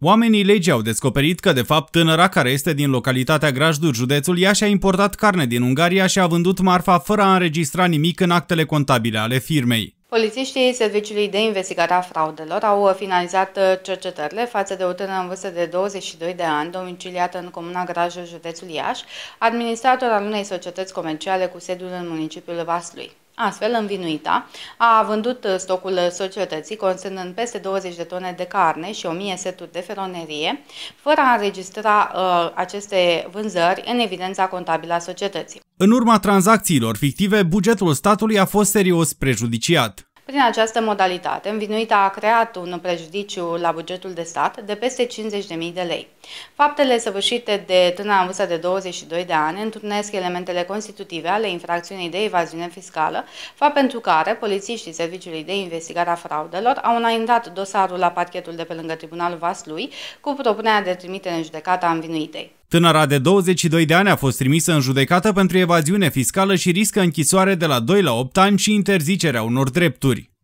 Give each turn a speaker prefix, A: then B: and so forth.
A: Oamenii legii au descoperit că, de fapt, tânăra care este din localitatea Grajdu, județul Iași, a importat carne din Ungaria și a vândut marfa fără a înregistra nimic în actele contabile ale firmei.
B: Polițiștii Serviciului de Investigare a Fraudelor au finalizat uh, cercetările față de o tânără în vârstă de 22 de ani, domiciliată în comuna Grajă, județul Iași, administrator al unei societăți comerciale cu sediul în municipiul Vaslui. Astfel, învinuita a vândut uh, stocul uh, societății, conținând peste 20 de tone de carne și 1000 seturi de feronerie, fără a înregistra uh, aceste vânzări în evidența contabilă a societății.
A: În urma tranzacțiilor fictive, bugetul statului a fost serios prejudiciat.
B: Prin această modalitate, învinuita a creat un prejudiciu la bugetul de stat de peste 50.000 de lei. Faptele săvârșite de tânăra în vârstă de 22 de ani întâlnesc elementele constitutive ale infracțiunii de evaziune fiscală, fapt pentru care polițiștii Serviciului de Investigare a Fraudelor au înaintat dosarul la parchetul de pe lângă Tribunalul Vaslui cu propunerea de trimitere în judecata învinuitei.
A: Tânăra de 22 de ani a fost trimisă în judecată pentru evaziune fiscală și riscă închisoare de la 2 la 8 ani și interzicerea unor drepturi.